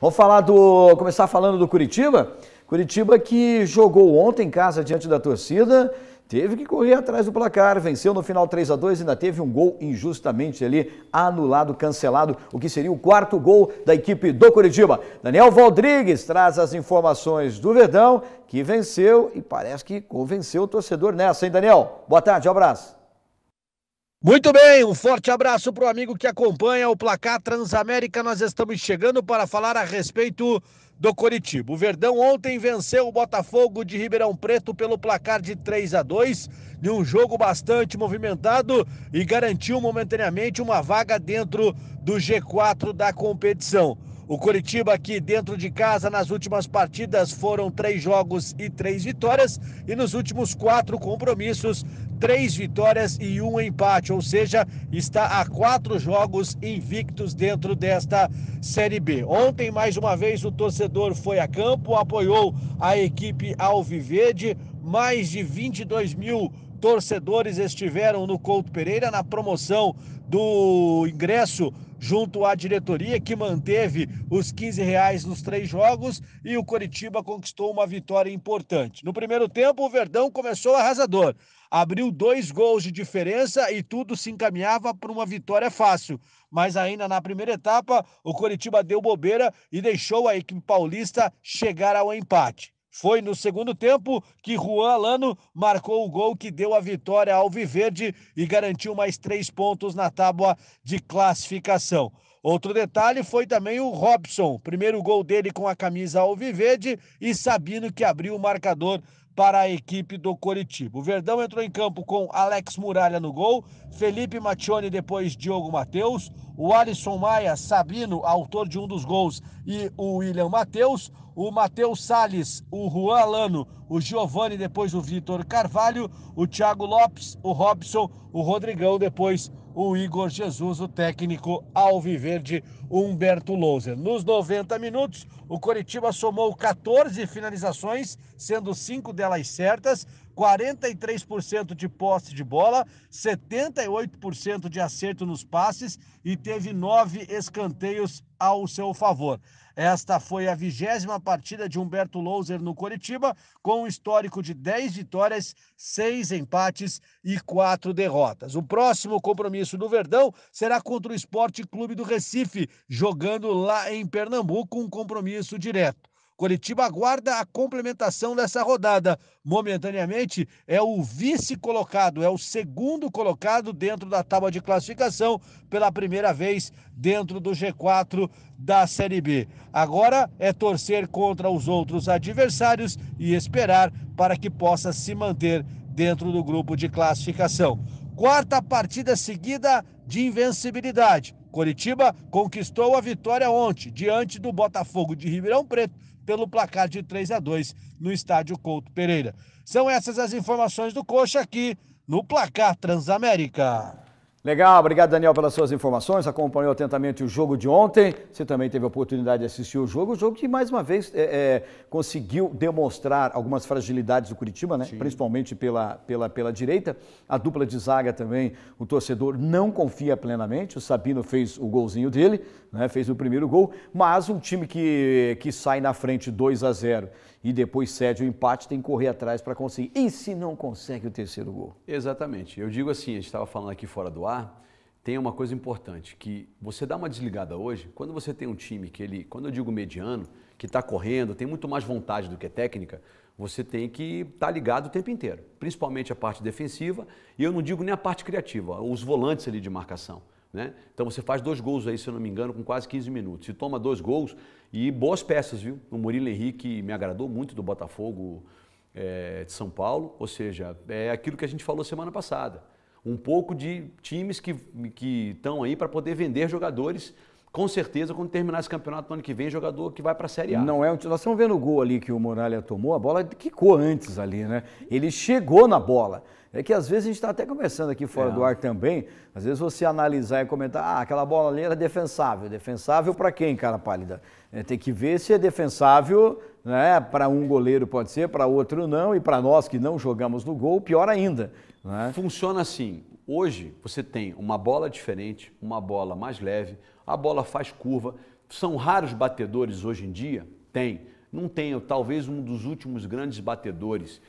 Vamos falar do. começar falando do Curitiba. Curitiba que jogou ontem em casa diante da torcida, teve que correr atrás do placar, venceu no final 3 a 2 ainda teve um gol injustamente ali anulado, cancelado, o que seria o quarto gol da equipe do Curitiba. Daniel Rodrigues traz as informações do Verdão, que venceu e parece que convenceu o torcedor nessa, hein, Daniel? Boa tarde, um abraço. Muito bem, um forte abraço para o amigo que acompanha o placar Transamérica. Nós estamos chegando para falar a respeito do Coritiba. O Verdão ontem venceu o Botafogo de Ribeirão Preto pelo placar de 3 a 2, de um jogo bastante movimentado e garantiu momentaneamente uma vaga dentro do G4 da competição. O Curitiba, aqui dentro de casa nas últimas partidas foram três jogos e três vitórias, e nos últimos quatro compromissos, três vitórias e um empate, ou seja, está a quatro jogos invictos dentro desta Série B. Ontem, mais uma vez, o torcedor foi a campo, apoiou a equipe Alviverde, mais de 22 mil torcedores estiveram no Couto Pereira na promoção do ingresso junto à diretoria, que manteve os 15 reais nos três jogos e o Coritiba conquistou uma vitória importante. No primeiro tempo, o Verdão começou arrasador, abriu dois gols de diferença e tudo se encaminhava para uma vitória fácil. Mas ainda na primeira etapa, o Coritiba deu bobeira e deixou a equipe paulista chegar ao empate. Foi no segundo tempo que Juan Alano marcou o gol que deu a vitória ao Viverde e garantiu mais três pontos na tábua de classificação. Outro detalhe foi também o Robson, primeiro gol dele com a camisa alviverde e Sabino que abriu o marcador para a equipe do Coritiba. O Verdão entrou em campo com Alex Muralha no gol, Felipe Mattioni depois Diogo Matheus, o Alisson Maia, Sabino, autor de um dos gols, e o William Matheus, o Matheus Salles, o Juan Lano, o Giovani depois o Vitor Carvalho, o Thiago Lopes, o Robson, o Rodrigão depois o Igor Jesus, o técnico alviverde Humberto Louser. Nos 90 minutos, o Coritiba somou 14 finalizações, sendo cinco delas certas, 43% de posse de bola, 78% de acerto nos passes e teve nove escanteios ao seu favor. Esta foi a vigésima partida de Humberto Louser no Coritiba, com um histórico de 10 vitórias, 6 empates e 4 derrotas. O próximo compromisso do Verdão será contra o Esporte Clube do Recife, jogando lá em Pernambuco, um compromisso direto. Coritiba aguarda a complementação dessa rodada. Momentaneamente, é o vice-colocado, é o segundo colocado dentro da tábua de classificação, pela primeira vez dentro do G4 da Série B. Agora é torcer contra os outros adversários e esperar para que possa se manter dentro do grupo de classificação. Quarta partida seguida de invencibilidade. Coritiba conquistou a vitória ontem, diante do Botafogo de Ribeirão Preto pelo placar de 3 a 2 no estádio Couto Pereira. São essas as informações do Coxa aqui no Placar Transamérica. Legal, obrigado Daniel pelas suas informações, acompanhou atentamente o jogo de ontem, você também teve a oportunidade de assistir o jogo, o jogo que mais uma vez é, é, conseguiu demonstrar algumas fragilidades do Curitiba, né? principalmente pela, pela, pela direita, a dupla de zaga também, o torcedor não confia plenamente, o Sabino fez o golzinho dele, né? fez o primeiro gol, mas um time que, que sai na frente 2 a 0 e depois cede o empate, tem que correr atrás para conseguir. E se não consegue o terceiro gol? Exatamente. Eu digo assim, a gente estava falando aqui fora do ar, tem uma coisa importante, que você dá uma desligada hoje, quando você tem um time que ele, quando eu digo mediano, que está correndo, tem muito mais vontade do que técnica, você tem que estar tá ligado o tempo inteiro, principalmente a parte defensiva, e eu não digo nem a parte criativa, os volantes ali de marcação. Né? Então você faz dois gols aí, se eu não me engano, com quase 15 minutos. Se toma dois gols, e boas peças, viu? O Murilo Henrique me agradou muito do Botafogo é, de São Paulo, ou seja, é aquilo que a gente falou semana passada. Um pouco de times que estão aí para poder vender jogadores com certeza, quando terminar esse campeonato no ano que vem, jogador que vai para a Série A. Não é, nós estamos vendo o gol ali que o Muralha tomou, a bola quicou antes ali, né? Ele chegou na bola. É que às vezes a gente está até conversando aqui fora é. do ar também, às vezes você analisar e comentar, ah, aquela bola ali era defensável. Defensável para quem, cara pálida? É, tem que ver se é defensável, né? Para um goleiro pode ser, para outro não, e para nós que não jogamos no gol, pior ainda. Né? Funciona assim, Hoje você tem uma bola diferente, uma bola mais leve, a bola faz curva. São raros batedores hoje em dia? Tem. Não tenho, talvez um dos últimos grandes batedores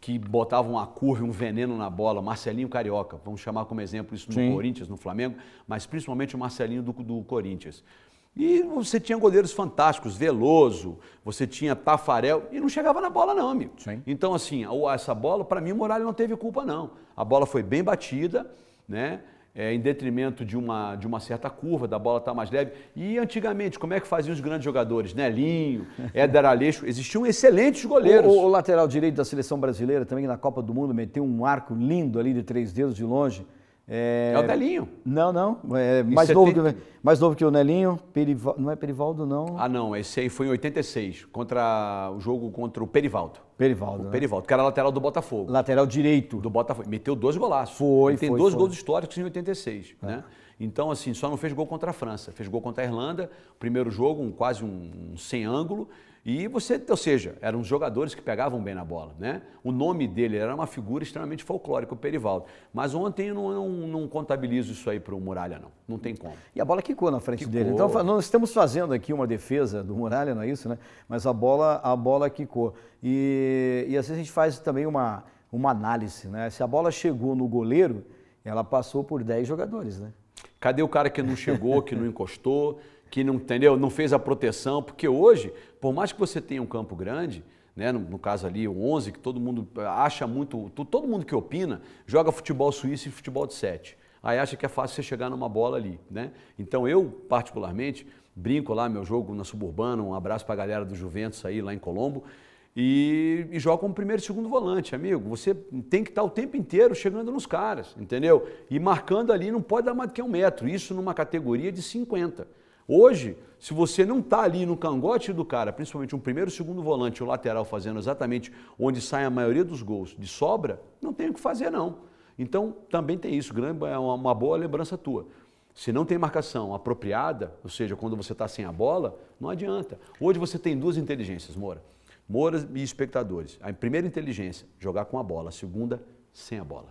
que botavam uma curva e um veneno na bola, Marcelinho Carioca, vamos chamar como exemplo isso no Sim. Corinthians, no Flamengo, mas principalmente o Marcelinho do, do Corinthians. E você tinha goleiros fantásticos, Veloso, você tinha Tafarel, e não chegava na bola não, amigo. Sim. Então, assim, essa bola, para mim, o Moralha não teve culpa não. A bola foi bem batida, né? É, em detrimento de uma, de uma certa curva, da bola estar tá mais leve. E antigamente, como é que faziam os grandes jogadores? Nelinho, Éder Aleixo, existiam excelentes goleiros. o, o, lateral direito da seleção brasileira também na Copa do Mundo meteu um arco lindo ali de três dedos de longe. É... é, o Nelinho. Não, não. É mais, novo que, mais novo que o Nelinho. Perival... Não é Perivaldo, não. Ah, não. Esse aí foi em 86, contra o jogo contra o Perivaldo. Perivaldo. O né? Perivaldo, que era lateral do Botafogo. Lateral direito. Do Botafogo. Meteu dois golaços. Foi. Ele tem foi, dois foi. gols históricos em 86. É. Né? Então, assim, só não fez gol contra a França. Fez gol contra a Irlanda. Primeiro jogo, um, quase um, um sem ângulo. E você, ou seja, eram jogadores que pegavam bem na bola, né? O nome dele era uma figura extremamente folclórica, o Perivaldo. Mas ontem eu não, não, não contabilizo isso aí para o Muralha, não. Não tem como. E a bola quicou na frente quicou. dele. Então nós estamos fazendo aqui uma defesa do Muralha, não é isso, né? Mas a bola, a bola quicou. E, e assim a gente faz também uma, uma análise, né? Se a bola chegou no goleiro, ela passou por 10 jogadores, né? Cadê o cara que não chegou, que não encostou? que não entendeu, não fez a proteção, porque hoje, por mais que você tenha um campo grande, né, no, no caso ali o 11, que todo mundo eh, acha muito, todo mundo que opina joga futebol suíço e futebol de sete. Aí acha que é fácil você chegar numa bola ali, né? Então eu particularmente brinco lá meu jogo na suburbana, um abraço para a galera do Juventus aí lá em Colombo. E, e joga como primeiro e segundo volante, amigo. Você tem que estar o tempo inteiro chegando nos caras, entendeu? E marcando ali não pode dar mais do que um metro. Isso numa categoria de 50. Hoje, se você não está ali no cangote do cara, principalmente um primeiro, segundo volante, o lateral fazendo exatamente onde sai a maioria dos gols de sobra, não tem o que fazer não. Então também tem isso, é uma boa lembrança tua. Se não tem marcação apropriada, ou seja, quando você está sem a bola, não adianta. Hoje você tem duas inteligências, Moura. Moura e espectadores. A primeira inteligência, jogar com a bola. A segunda, sem a bola.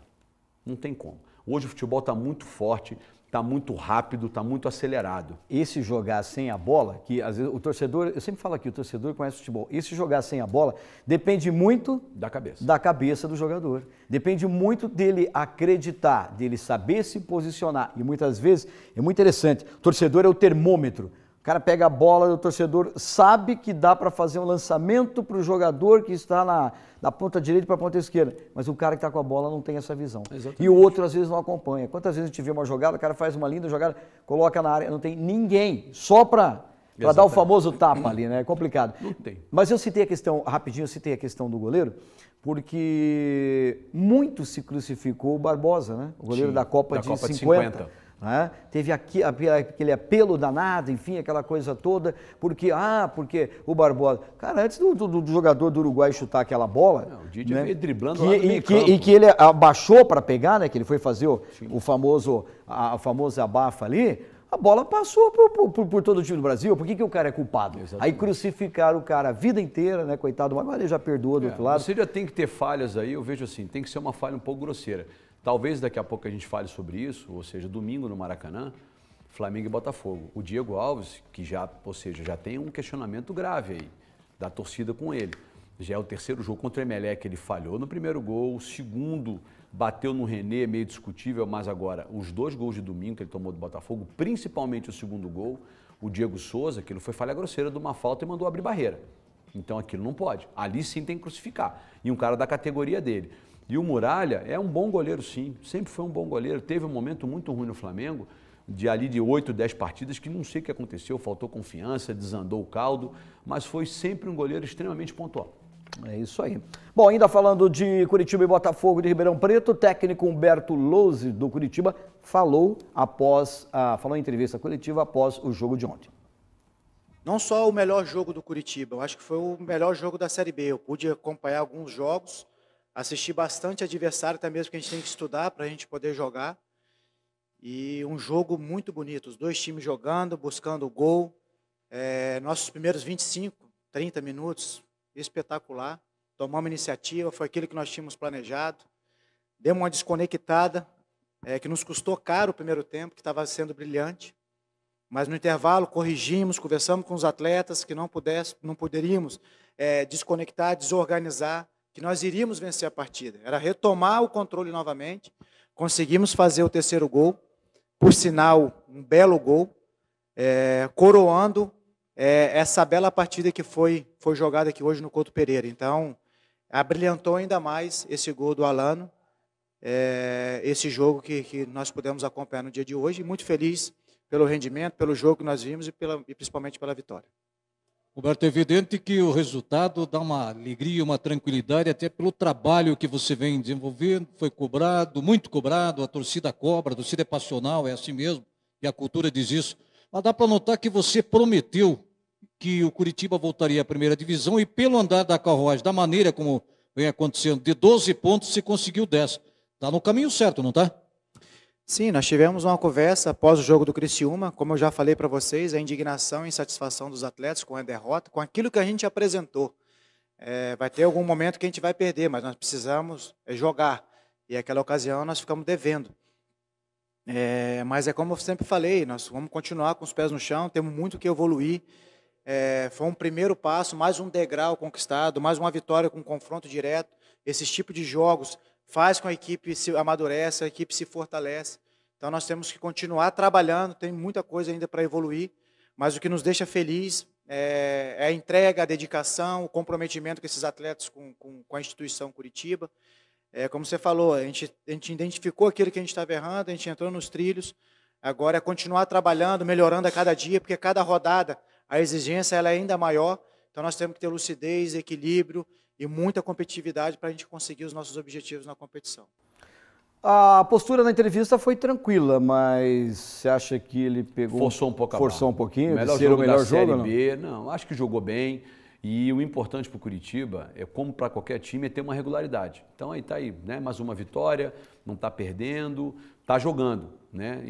Não tem como. Hoje o futebol está muito forte, está muito rápido, está muito acelerado. Esse jogar sem a bola, que às vezes o torcedor, eu sempre falo aqui, o torcedor conhece futebol. Esse jogar sem a bola depende muito da cabeça. Da cabeça do jogador. Depende muito dele acreditar, dele saber se posicionar. E muitas vezes é muito interessante. O torcedor é o termômetro cara pega a bola, o torcedor sabe que dá para fazer um lançamento para o jogador que está na, ponta direita para a ponta esquerda, mas o cara que está com a bola não tem essa visão. Exatamente. E o outro às vezes não acompanha. Quantas vezes a gente vê uma jogada, o cara faz uma linda jogada, coloca na área, não tem ninguém, só para dar o famoso tapa ali, né? É complicado. Não tem. Mas eu citei a questão, rapidinho, eu citei a questão do goleiro, porque muito se crucificou o Barbosa, né? O goleiro Sim, da Copa da de Copa 50. De 50 né? Teve aqui, aquele apelo danado, enfim, aquela coisa toda, porque, ah, porque o Barbosa. Cara, antes do, do, do jogador do Uruguai chutar aquela bola. Não, o Didi né? veio driblando que, lá e, que, e, que, ele abaixou para pegar, né? Que ele foi fazer o, o famoso, a, a famosa abafa ali. A bola passou por, por, por, todo o time do Brasil. Por que, que o cara é culpado? Exatamente. Aí crucificaram o cara a vida inteira, né? Coitado, agora ele já perdoa do é, outro lado. Você já tem que ter falhas aí, eu vejo assim, tem que ser uma falha um pouco grosseira. Talvez daqui a pouco a gente fale sobre isso, ou seja, domingo no Maracanã, Flamengo e Botafogo. O Diego Alves, que já, ou seja, já tem um questionamento grave aí da torcida com ele. Já é o terceiro jogo contra o Emelec, ele falhou no primeiro gol, o segundo bateu no René, meio discutível, mas agora os dois gols de domingo que ele tomou do Botafogo, principalmente o segundo gol, o Diego Souza, aquilo foi falha grosseira de uma falta e mandou abrir barreira. Então aquilo não pode. Ali sim tem que crucificar. E um cara da categoria dele. E o Muralha é um bom goleiro, sim, sempre foi um bom goleiro. Teve um momento muito ruim no Flamengo, de ali de 8, 10 partidas, que não sei o que aconteceu, faltou confiança, desandou o caldo, mas foi sempre um goleiro extremamente pontual. É isso aí. Bom, ainda falando de Curitiba e Botafogo de Ribeirão Preto, o técnico Humberto Lose do Curitiba falou após a, falou em entrevista coletiva após o jogo de ontem. Não só o melhor jogo do Curitiba, eu acho que foi o melhor jogo da Série B. Eu pude acompanhar alguns jogos assistir bastante adversário, até mesmo que a gente tem que estudar para a gente poder jogar. E um jogo muito bonito, os dois times jogando, buscando o gol. É, nossos primeiros 25, 30 minutos, espetacular. Tomamos iniciativa, foi aquilo que nós tínhamos planejado. Demos uma desconectada, é, que nos custou caro o primeiro tempo, que estava sendo brilhante. Mas no intervalo corrigimos, conversamos com os atletas que não pudesse, não poderíamos é, desconectar, desorganizar que nós iríamos vencer a partida. Era retomar o controle novamente. Conseguimos fazer o terceiro gol, por sinal, um belo gol, é, coroando é, essa bela partida que foi, foi jogada aqui hoje no Couto Pereira. Então, abrilhantou ainda mais esse gol do Alano, é, esse jogo que, que nós pudemos acompanhar no dia de hoje. Muito feliz pelo rendimento, pelo jogo que nós vimos e, pela, e principalmente pela vitória. Roberto, é evidente que o resultado dá uma alegria, uma tranquilidade, até pelo trabalho que você vem desenvolvendo, foi cobrado, muito cobrado, a torcida cobra, a torcida é passional, é assim mesmo, e a cultura diz isso. Mas dá para notar que você prometeu que o Curitiba voltaria à primeira divisão e pelo andar da carruagem, da maneira como vem acontecendo, de 12 pontos, se conseguiu 10. Está no caminho certo, não está? Sim, nós tivemos uma conversa após o jogo do Criciúma, como eu já falei para vocês, a indignação e insatisfação dos atletas com a derrota, com aquilo que a gente apresentou. É, vai ter algum momento que a gente vai perder, mas nós precisamos é, jogar. E aquela ocasião nós ficamos devendo. É, mas é como eu sempre falei, nós vamos continuar com os pés no chão, temos muito que evoluir. É, foi um primeiro passo, mais um degrau conquistado, mais uma vitória com um confronto direto. Esses tipos de jogos faz com a equipe se amadurece, a equipe se fortalece. Então nós temos que continuar trabalhando, tem muita coisa ainda para evoluir, mas o que nos deixa feliz é, é, a entrega, a dedicação, o comprometimento com esses atletas com, com, com a instituição Curitiba. É, como você falou, a gente, a gente identificou aquilo que a gente estava errando, a gente entrou nos trilhos, agora é continuar trabalhando, melhorando a cada dia, porque cada rodada a exigência ela é ainda maior, então nós temos que ter lucidez, equilíbrio e muita competitividade para a gente conseguir os nossos objetivos na competição. A postura na entrevista foi tranquila, mas você acha que ele pegou. Forçou um pouco a Forçou um pouquinho? Melhor jogo o melhor da jogo, Série B, não? não, acho que jogou bem. E o importante para o Curitiba, é, como para qualquer time, é ter uma regularidade. Então aí está aí, né? Mais uma vitória, não está perdendo, está jogando. Né?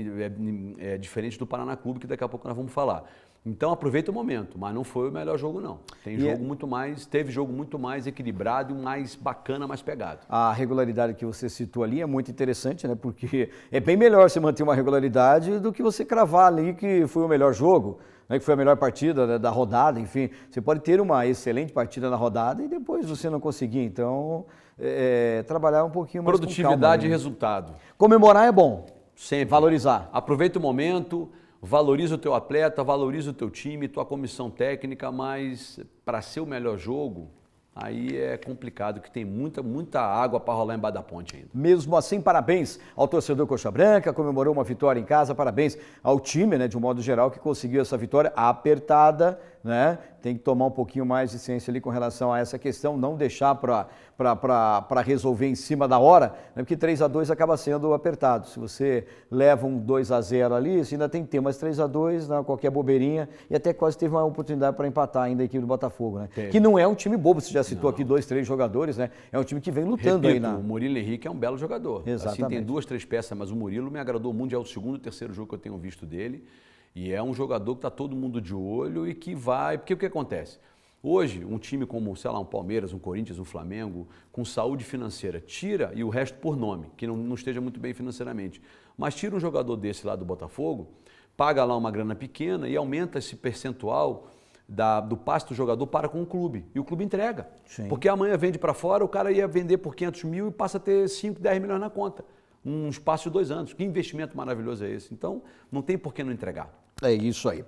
É, é, diferente do Paraná Clube, que daqui a pouco nós vamos falar. Então aproveita o momento, mas não foi o melhor jogo não. Tem é jogo muito mais, teve jogo muito mais equilibrado, mais bacana, mais pegado. A regularidade que você citou ali é muito interessante, né? Porque é bem melhor você manter uma regularidade do que você cravar ali que foi o melhor jogo, né? que foi a melhor partida né? da rodada, enfim. Você pode ter uma excelente partida na rodada e depois você não conseguir. Então, é... é trabalhar um pouquinho mais Produtividade com calma, e resultado. Comemorar é bom. Sempre. Valorizar. Aproveita o momento valoriza o teu atleta, valoriza o teu time, tua comissão técnica, mas para ser o melhor jogo, aí é complicado, que tem muita, muita água para rolar em da ponte ainda. Mesmo assim, parabéns ao torcedor Coxa Branca, comemorou uma vitória em casa, parabéns ao time, né, de um modo geral, que conseguiu essa vitória apertada, né, tem que tomar um pouquinho mais de ciência ali com relação a essa questão, não deixar para resolver em cima da hora, né? porque 3 a 2 acaba sendo apertado. Se você leva um 2 a 0 ali, você ainda tem que ter mais 3 a 2 né? qualquer bobeirinha, e até quase teve uma oportunidade para empatar ainda a equipe do Botafogo, né? Que não é um time bobo, você já citou não. aqui dois, três jogadores, né? É um time que vem lutando Repito, aí na. O Murilo Henrique é um belo jogador. Exatamente. Assim, tem duas, três peças, mas o Murilo me agradou muito, é o segundo, terceiro jogo que eu tenho visto dele. E é um jogador que está todo mundo de olho e que vai. Porque o que acontece? Hoje, um time como, sei lá, um Palmeiras, um Corinthians, um Flamengo, com saúde financeira, tira, e o resto por nome, que não, não esteja muito bem financeiramente, mas tira um jogador desse lá do Botafogo, paga lá uma grana pequena e aumenta esse percentual da, do passe do jogador para com o clube. E o clube entrega. Sim. Porque amanhã vende para fora, o cara ia vender por 500 mil e passa a ter 5, 10 milhões na conta. Um espaço de dois anos. Que investimento maravilhoso é esse? Então, não tem por que não entregar. É isso aí.